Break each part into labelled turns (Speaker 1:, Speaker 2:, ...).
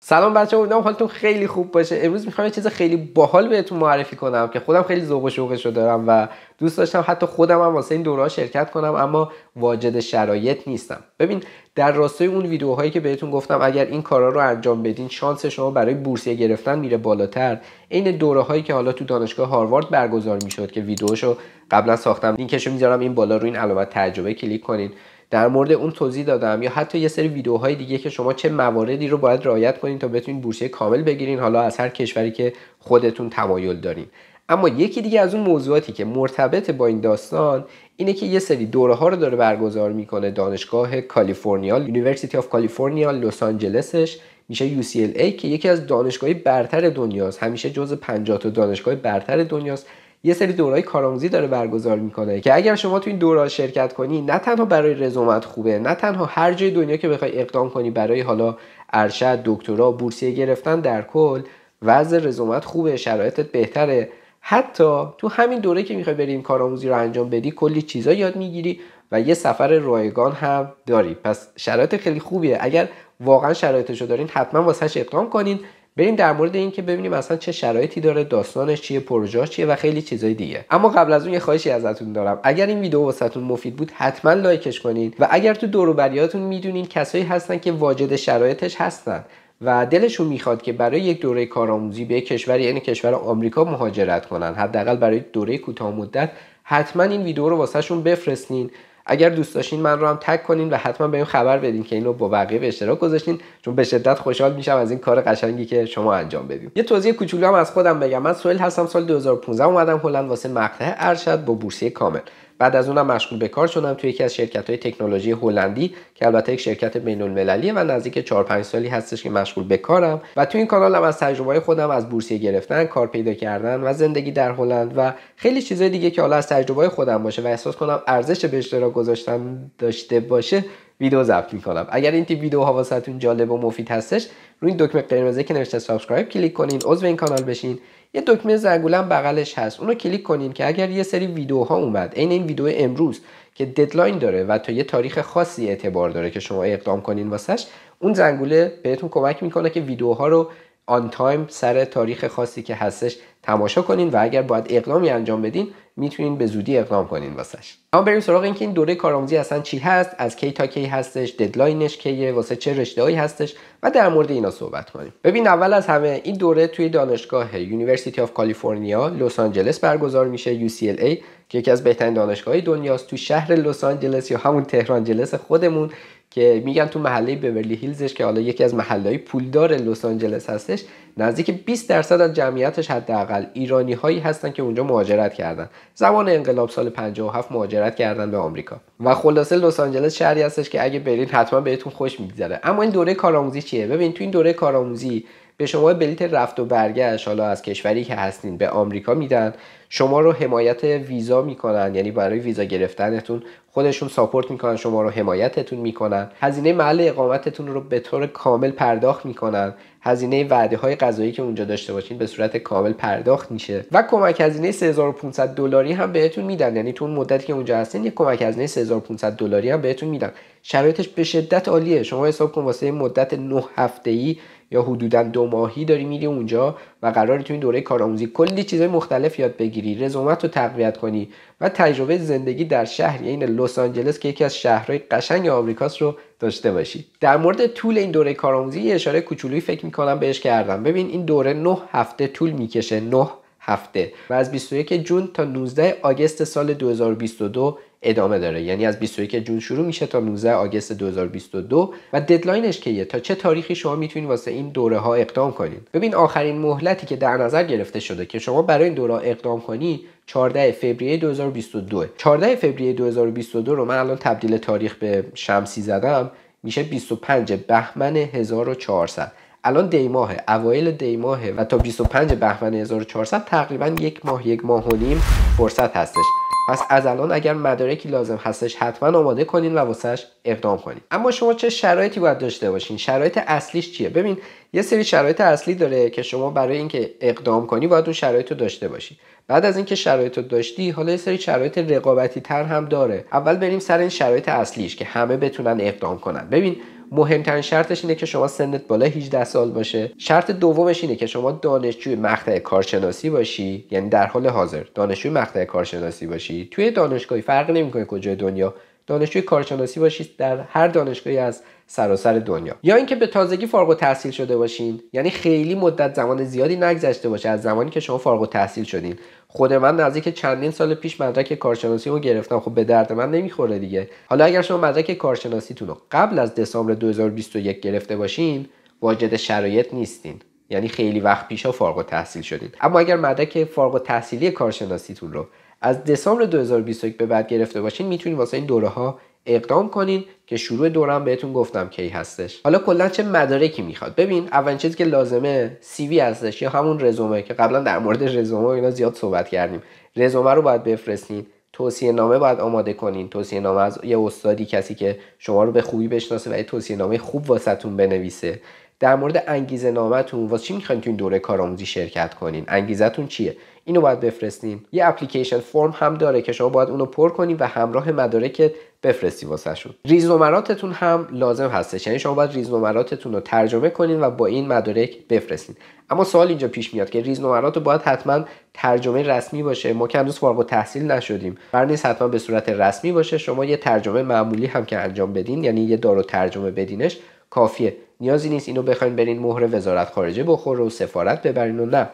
Speaker 1: سلام بچه‌ها امیدوارم حالتون خیلی خوب باشه امروز میخوام یه چیز خیلی باحال بهتون معرفی کنم که خودم خیلی ذوق و شوقش رو دارم و دوست داشتم حتی خودم هم واسه این دوره شرکت کنم اما واجد شرایط نیستم ببین در راستای اون ویدیوهایی که بهتون گفتم اگر این کارا رو انجام بدین شانس شما برای بورسیه گرفتن میره بالاتر این دوره هایی که حالا تو دانشگاه هاروارد برگزار میشد که ویدیوشو قبلا ساختم لینکشو میذارم این بالا رو این علامت تعجبه کلیک کنین در مورد اون توضیح دادم یا حتی یه سری ویدیوهای دیگه که شما چه مواردی رو باید رعایت کنین تا بتونین بورسیه کامل بگیرین حالا از هر کشوری که خودتون تمایل دارین اما یکی دیگه از اون موضوعاتی که مرتبط با این داستان اینه که یه سری دوره ها رو داره برگزار میکنه دانشگاه کالیفرنیا یونیورسیتی آف کالیفرنیا لس آنجلسش میشه UCLA که یکی از دانشگاهی برتر دنیاست همیشه جز 50 تا دانشگاه برتر دنیاست یه سری دورای کارآموزی داره برگزار میکنه که اگر شما تو این دوره شرکت کنی نه تنها برای رزومت خوبه نه تنها هر جای دنیا که بخوای اقدام کنی برای حالا ارشد دکترا بورسیه گرفتن در کل وضع رزومت خوبه شرایطت بهتره حتی تو همین دوره که میخوای بریم کارآموزی رو انجام بدی کلی چیزا یاد میگیری و یه سفر رایگان هم داری پس شرایط خیلی خوبیه اگر واقعا شرایطش رو دارین حتما واسهش اقدام کنین بریم در مورد اینکه ببینیم اصلا چه شرایطی داره داستانش چیه پروژه چیه و خیلی چیزای دیگه اما قبل از اون یه خواهشی ازتون دارم اگر این ویدیو واسهتون مفید بود حتما لایکش کنید و اگر تو دور و میدونین کسایی هستن که واجد شرایطش هستن و دلشون میخواد که برای یک دوره کارآموزی به کشوری یعنی کشور آمریکا مهاجرت کنن حداقل برای دوره کوتاه مدت حتما این ویدیو رو واسهشون بفرستین اگر دوست داشتین من رو هم تک کنین و حتما این خبر بدین که اینو با بقیه به اشتراک گذاشتین چون به شدت خوشحال میشم از این کار قشنگی که شما انجام بدین یه توضیح کوچولو هم از خودم بگم من سوئیل هستم سال 2015 اومدم هلند واسه مقطع ارشد با بورسیه کامل بعد از اونم مشغول به کار شدم توی یکی از شرکت های تکنولوژی هلندی که البته یک شرکت بین المللیه و نزدیک 4 5 سالی هستش که مشغول به کارم و توی این کانالم از تجربه خودم از بورسیه گرفتن کار پیدا کردن و زندگی در هلند و خیلی چیزای دیگه که حالا از تجربه خودم باشه و احساس کنم ارزش به اشتراک گذاشتن داشته باشه ویدیو ضبط میکنم اگر این تیپ ویدیو واسهتون جالب و مفید هستش روی این دکمه قرمزه که نوشته سابسکرایب کلیک کنین عضو این کانال بشین یه دکمه زنگولم بغلش هست اونو کلیک کنین که اگر یه سری ویدیوها اومد عین این ویدیو امروز که ددلاین داره و تا یه تاریخ خاصی اعتبار داره که شما اقدام کنین واسش اون زنگوله بهتون کمک میکنه که ویدیوها رو آن تایم سر تاریخ خاصی که هستش تماشا کنین و اگر باید اقدامی انجام بدین میتونین به زودی اقدام کنین واسش اما بریم سراغ اینکه این دوره کارآموزی اصلا چی هست از کی تا کی هستش ددلاینش کیه واسه چه رشتههایی هستش و در مورد اینا صحبت کنیم ببین اول از همه این دوره توی دانشگاه یونیورسیتی آف کالیفرنیا لس آنجلس برگزار میشه UCLA که یکی از بهترین دانشگاهای دنیاست تو شهر لس آنجلس یا همون تهران جلس خودمون که میگن تو محله بورلی هیلزش که حالا یکی از محله پولدار لس آنجلس هستش نزدیک 20 درصد از جمعیتش حداقل ایرانی هایی هستن که اونجا مهاجرت کردن زمان انقلاب سال 57 مهاجرت کردن به آمریکا و خلاصه لس آنجلس شهری هستش که اگه برین حتما بهتون خوش میگذره اما این دوره کارآموزی چیه ببین تو این دوره کارآموزی به شما بلیت رفت و برگشت حالا از کشوری که هستین به آمریکا میدن شما رو حمایت ویزا میکنن یعنی برای ویزا گرفتنتون خودشون ساپورت میکنن شما رو حمایتتون میکنن هزینه محل اقامتتون رو به طور کامل پرداخت میکنن هزینه وعده های غذایی که اونجا داشته باشین به صورت کامل پرداخت میشه و کمک هزینه 3500 دلاری هم بهتون میدن یعنی تو اون مدتی که اونجا هستین یه کمک هزینه 3500 دلاری هم بهتون میدن شرایطش به شدت عالیه شما حساب کن واسه مدت 9 هفته ای یا حدودا دو ماهی داری میری اونجا و قراری تو این دوره کارآموزی کلی چیزهای مختلف یاد بگیری رزومت رو تقویت کنی و تجربه زندگی در شهری یعنی این لس آنجلس که یکی از شهرهای قشنگ آمریکاست رو داشته باشی در مورد طول این دوره کارآموزی یه اشاره کوچولویی فکر میکنم بهش کردم ببین این دوره 9 هفته طول میکشه 9 هفته و از 21 جون تا 19 آگست سال 2022 ادامه داره یعنی از 21 جون شروع میشه تا 19 آگست 2022 و ددلاینش کیه تا چه تاریخی شما میتونید واسه این دوره ها اقدام کنید ببین آخرین مهلتی که در نظر گرفته شده که شما برای این دوره اقدام کنی 14 فوریه 2022 14 فوریه 2022 رو من الان تبدیل تاریخ به شمسی زدم میشه 25 بهمن 1400 الان دی ماه اوایل دی ماه و تا 25 بهمن 1400 تقریبا یک ماه یک ماه و نیم فرصت هستش پس از الان اگر مدارکی لازم هستش حتما آماده کنین و واسش اقدام کنین اما شما چه شرایطی باید داشته باشین شرایط اصلیش چیه ببین یه سری شرایط اصلی داره که شما برای اینکه اقدام کنی باید اون شرایط رو داشته باشی بعد از اینکه شرایط رو داشتی حالا یه سری شرایط رقابتی تر هم داره اول بریم سر این شرایط اصلیش که همه بتونن اقدام کنن ببین مهمترین شرطش اینه که شما سنت بالا 18 سال باشه شرط دومش اینه که شما دانشجوی مقطع کارشناسی باشی یعنی در حال حاضر دانشجوی مقطع کارشناسی باشی توی دانشگاهی فرق نمیکنه کجای دنیا دانشجوی کارشناسی باشید در هر دانشگاهی از سراسر دنیا یا اینکه به تازگی فارغ تحصیل شده باشین یعنی خیلی مدت زمان زیادی نگذشته باشه از زمانی که شما فارغ تحصیل شدین خود من نزدیک چندین سال پیش مدرک کارشناسی رو گرفتم خب به درد من نمیخوره دیگه حالا اگر شما مدرک کارشناسیتون رو قبل از دسامبر 2021 گرفته باشین واجد شرایط نیستین یعنی خیلی وقت پیشا فارغ تحصیل شدین اما اگر مدرک فارغ التحصیلی کارشناسیتون رو از دسامبر 2021 به بعد گرفته باشین میتونین واسه این دوره ها اقدام کنین که شروع دورم بهتون گفتم کی هستش حالا کلا چه مدارکی میخواد ببین اولین چیزی که لازمه سی هستش یا همون رزومه که قبلا در مورد رزومه اینا زیاد صحبت کردیم رزومه رو باید بفرستین توصیه نامه باید آماده کنین توصیه نامه از یه استادی کسی که شما رو به خوبی بشناسه و یه توصیه نامه خوب واسهتون بنویسه در مورد انگیزه نامتون واسه چی میخواین تو این دوره کارآموزی شرکت کنین انگیزتون چیه اینو باید بفرستین یه اپلیکیشن فرم هم داره که شما باید اونو پر کنین و همراه مدارکت بفرستی واسه شون ریزنمراتتون هم لازم هستش یعنی شما باید ریزنمراتتون رو ترجمه کنین و با این مدارک بفرستین اما سوال اینجا پیش میاد که ریزنمرات رو باید حتما ترجمه رسمی باشه ما که هنوز فارغ تحصیل نشدیم برنی حتما به صورت رسمی باشه شما یه ترجمه معمولی هم که انجام بدین یعنی یه دارو ترجمه بدینش کافیه نیازی نیست اینو بخواین برین مهر وزارت خارجه بخور و سفارت ببرین و نه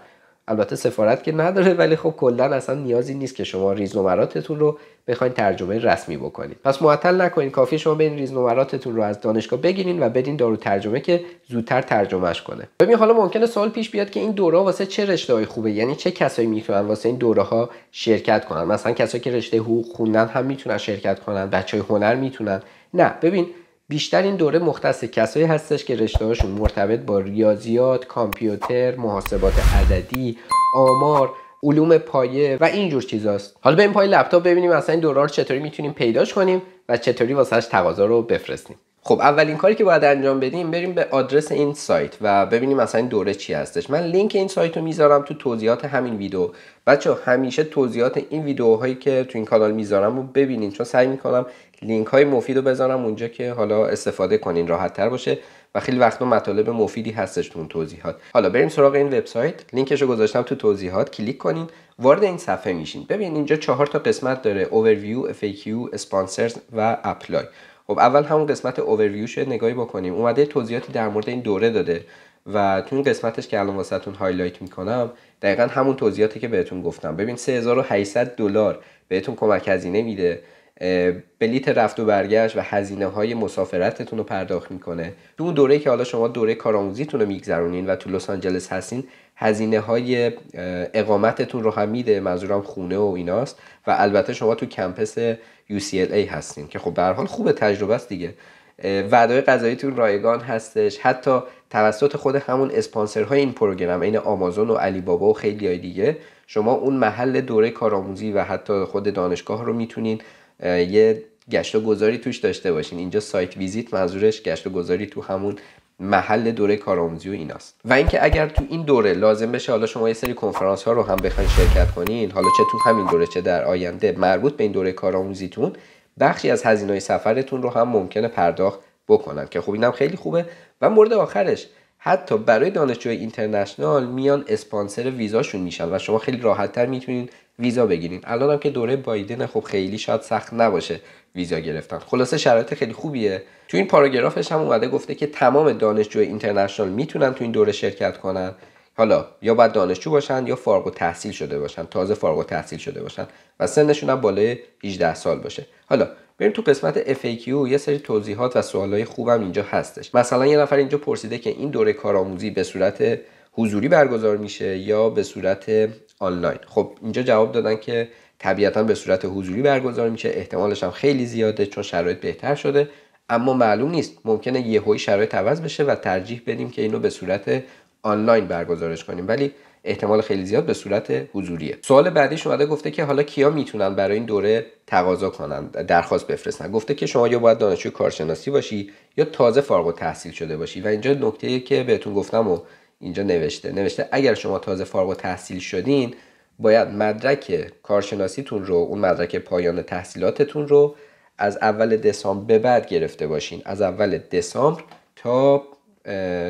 Speaker 1: البته سفارت که نداره ولی خب کلا اصلا نیازی نیست که شما ریز رو بخواین ترجمه رسمی بکنید پس معطل نکنین کافی شما برین ریز رو از دانشگاه بگیرین و بدین دارو ترجمه که زودتر ترجمهش کنه ببین حالا ممکنه سال پیش بیاد که این دوره واسه چه رشته خوبه یعنی چه کسایی میتونن واسه این دوره ها شرکت کنن مثلا کسایی که رشته حقوق خوندن هم میتونن شرکت کنن بچهای هنر میتونن نه ببین بیشتر این دوره مختص کسایی هستش که رشتههاشون مرتبط با ریاضیات، کامپیوتر، محاسبات عددی، آمار، علوم پایه و این جور چیزاست حالا این پای لپتاپ ببینیم اصلا این دوره رو چطوری میتونیم پیداش کنیم و چطوری واسهش تقاضا رو بفرستیم خب اولین کاری که باید انجام بدیم بریم به آدرس این سایت و ببینیم مثلا دوره چی هستش من لینک این سایت رو میذارم تو توضیحات همین ویدیو بچه همیشه توضیحات این ویدیوهایی که تو این کانال میذارم رو ببینین چون سعی میکنم لینک های مفید رو بذارم اونجا که حالا استفاده کنین راحت تر باشه و خیلی وقت و مطالب مفیدی هستش تو اون توضیحات حالا بریم سراغ این وبسایت لینکش رو گذاشتم تو توضیحات کلیک کنین وارد این صفحه میشین ببین اینجا چهار تا قسمت داره Overview, FAQ اسپانسرز و اپلای خب اول همون قسمت اوورویوش نگاهی بکنیم اومده توضیحاتی در مورد این دوره داده و تو این قسمتش که الان واسهتون هایلایت میکنم دقیقا همون توضیحاتی که بهتون گفتم ببین 3800 دلار بهتون کمک هزینه میده بلیت رفت و برگشت و هزینه های مسافرتتون رو پرداخت میکنه تو اون دوره که حالا شما دوره کارآموزیتون رو میگذرونین و تو لس آنجلس هستین هزینه های اقامتتون رو هم میده منظورم خونه و ایناست و البته شما تو کمپس UCLA هستین که خب به خوب تجربه است دیگه وعده غذاییتون رایگان هستش حتی توسط خود همون های این پروگرم عین آمازون و علی بابا و خیلی دیگه شما اون محل دوره کارآموزی و حتی خود دانشگاه رو میتونین یه گشت و گذاری توش داشته باشین اینجا سایت ویزیت منظورش گشت و گذاری تو همون محل دوره کارآموزی و ایناست و اینکه اگر تو این دوره لازم بشه حالا شما یه سری کنفرانس ها رو هم بخواین شرکت کنین حالا چه تو همین دوره چه در آینده مربوط به این دوره کارآموزیتون بخشی از هزینه سفرتون رو هم ممکنه پرداخت بکنن که خب اینم خیلی خوبه و مورد آخرش حتی برای دانشجوی اینترنشنال میان اسپانسر ویزاشون میشن و شما خیلی راحت تر میتونین ویزا بگیرین الان هم که دوره بایدن خب خیلی شاید سخت نباشه ویزا گرفتن خلاصه شرایط خیلی خوبیه تو این پاراگرافش هم اومده گفته که تمام دانشجوی اینترنشنال میتونن تو این دوره شرکت کنن حالا یا باید دانشجو باشن یا فارغ تحصیل شده باشن تازه فارغ تحصیل شده باشن و سنشون هم بالای 18 سال باشه حالا بریم تو قسمت FAQ یه سری توضیحات و سوالای خوبم اینجا هستش مثلا یه نفر اینجا پرسیده که این دوره کارآموزی به صورت حضوری برگزار میشه یا به صورت آنلاین خب اینجا جواب دادن که طبیعتا به صورت حضوری برگزار میشه احتمالش هم خیلی زیاده چون شرایط بهتر شده اما معلوم نیست ممکنه یه شرایط عوض بشه و ترجیح بدیم که اینو به صورت آنلاین برگزارش کنیم ولی احتمال خیلی زیاد به صورت حضوریه سوال بعدیش اومده گفته که حالا کیا میتونن برای این دوره تقاضا کنن درخواست بفرستن گفته که شما یا باید دانشجو کارشناسی باشی یا تازه فارغ تحصیل شده باشی و اینجا نکته که بهتون گفتم و اینجا نوشته نوشته اگر شما تازه فارغ تحصیل شدین باید مدرک کارشناسیتون رو اون مدرک پایان تحصیلاتتون رو از اول دسامبر به بعد گرفته باشین از اول دسامبر تا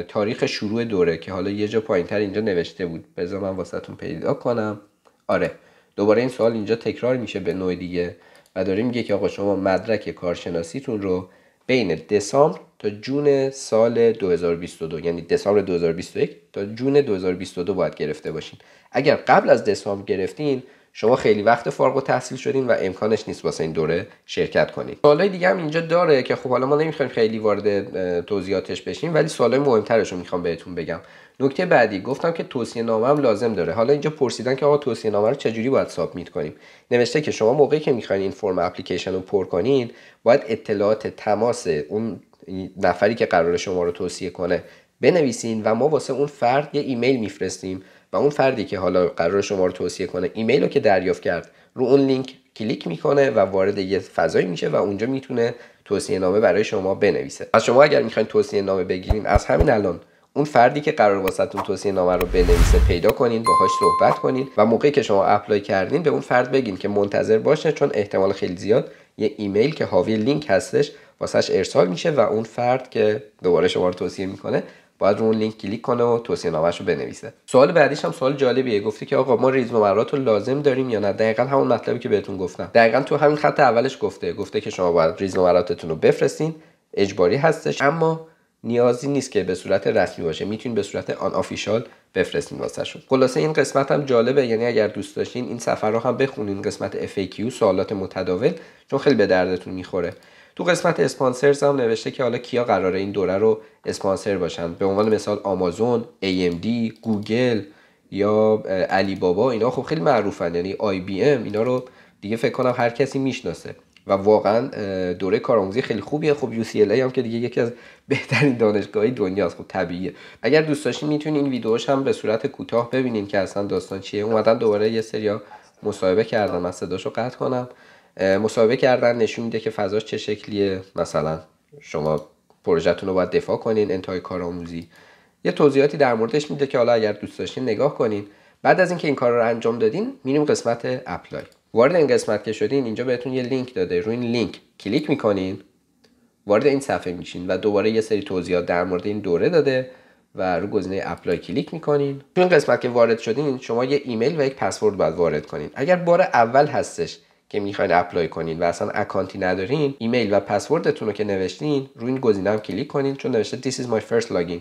Speaker 1: تاریخ شروع دوره که حالا یه جا پایین تر اینجا نوشته بود بذار من واسهتون پیدا کنم آره دوباره این سوال اینجا تکرار میشه به نوع دیگه و داریم میگه که آقا شما مدرک کارشناسیتون رو بین دسامبر تا جون سال 2022 یعنی دسامبر 2021 تا جون 2022 باید گرفته باشین اگر قبل از دسامبر گرفتین شما خیلی وقت فارغ تحصیل شدین و امکانش نیست واسه این دوره شرکت کنید سوالای دیگه هم اینجا داره که خب حالا ما نمیخوایم خیلی وارد توضیحاتش بشیم ولی سوالای مهمترش رو میخوام بهتون بگم نکته بعدی گفتم که توصیه نامه هم لازم داره حالا اینجا پرسیدن که آقا توصیه نامه رو چجوری باید سابمیت کنیم نوشته که شما موقعی که میخواین این فرم اپلیکیشن رو پر کنین باید اطلاعات تماس اون نفری که قرار شما رو توصیه کنه بنویسین و ما واسه اون فرد یه ایمیل میفرستیم و اون فردی که حالا قرار شما رو توصیه کنه ایمیل رو که دریافت کرد رو اون لینک کلیک میکنه و وارد یه فضایی میشه و اونجا میتونه توصیه نامه برای شما بنویسه از شما اگر میخواین توصیه نامه از همین الان اون فردی که قرار واسهتون توصیه نامه رو بنویسه پیدا کنین باهاش صحبت کنین و موقعی که شما اپلای کردین به اون فرد بگین که منتظر باشه چون احتمال خیلی زیاد یه ایمیل که حاوی لینک هستش واسهش ارسال میشه و اون فرد که دوباره شما رو توصیه میکنه باید رو اون لینک کلیک کنه و توصیه نامش رو بنویسه سوال بعدیش هم سوال جالبیه گفتی که آقا ما ریز رو لازم داریم یا نه دقیقا همون مطلبی که بهتون گفتم دقیقا تو همین خط اولش گفته گفته که شما باید ریز رو بفرستین اجباری هستش اما نیازی نیست که به صورت رسمی باشه میتونید به صورت آن آفیشال بفرستین واسهشون خلاصه این قسمت هم جالبه یعنی اگر دوست داشتین این سفر رو هم بخونین قسمت FAQ سوالات متداول چون خیلی به دردتون میخوره تو قسمت اسپانسرز هم نوشته که حالا کیا قراره این دوره رو اسپانسر باشن به عنوان مثال آمازون، AMD، گوگل یا علی بابا اینا خب خیلی معروفن یعنی IBM اینا رو دیگه فکر کنم هر کسی میشناسه و واقعا دوره کارآموزی خیلی خوبیه خب UCLA هم که دیگه یکی از بهترین دانشگاهی دنیاست خب طبیعیه اگر دوست داشتین میتونین این ویدیوش هم به صورت کوتاه ببینین که اصلا داستان چیه اومدن دوباره یه سریا مصاحبه کردن من صداشو قطع کنم مصاحبه کردن نشون میده که فضاش چه شکلیه مثلا شما پروژتونو رو باید دفاع کنین انتهای کارآموزی یه توضیحاتی در موردش میده که حالا اگر دوست داشتین نگاه کنین بعد از اینکه این کار رو انجام دادین میریم قسمت اپلای وارد این قسمت که شدین اینجا بهتون یه لینک داده روی این لینک کلیک میکنین وارد این صفحه میشین و دوباره یه سری توضیحات در مورد این دوره داده و رو گزینه اپلای کلیک میکنین تو این قسمت که وارد شدین شما یه ایمیل و یک پسورد باید وارد کنین اگر بار اول هستش که میخواین اپلای کنین و اصلا اکانتی ندارین ایمیل و پسوردتون رو که نوشتین روی این گزینه هم کلیک کنین چون نوشته this is my first login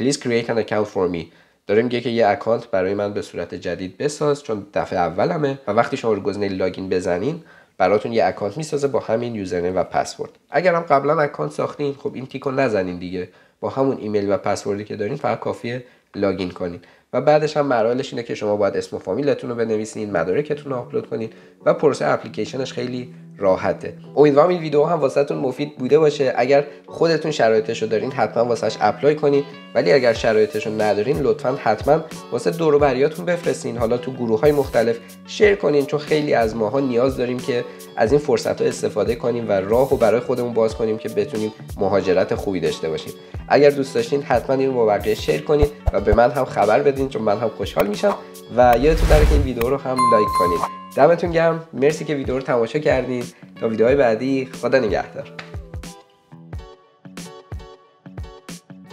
Speaker 1: please create an account for me داره میگه که یه اکانت برای من به صورت جدید بساز چون دفعه اولمه و وقتی شما رو گزینه لاگین بزنین براتون یه اکانت میسازه با همین یوزرنیم و پسورد اگر هم قبلا اکانت ساختین خب این تیکو نزنین دیگه با همون ایمیل و پسوردی که دارین فقط کافیه لاگین کنین و بعدش هم مراحلش اینه که شما باید اسم و فامیلتون رو بنویسین مدارکتون رو آپلود کنین و پروسه اپلیکیشنش خیلی راحته امیدوارم این ویدیو هم واسهتون مفید بوده باشه اگر خودتون شرایطش رو دارین حتما واسهش اپلای کنین ولی اگر شرایطش رو ندارین لطفا حتما واسه دور بریاتون بفرستین حالا تو گروه های مختلف شیر کنین چون خیلی از ماها نیاز داریم که از این فرصت ها استفاده کنیم و راه و برای خودمون باز کنیم که بتونیم مهاجرت خوبی داشته باشیم اگر دوست داشتین حتما این رو با بقیه شیر و به من هم خبر بدین چون من هم خوشحال میشم و یادتون داره که این ویدیو رو هم لایک کنید دمتون گرم مرسی که ویدیو رو تماشا کردین تا ویدیوهای بعدی خدا نگهدار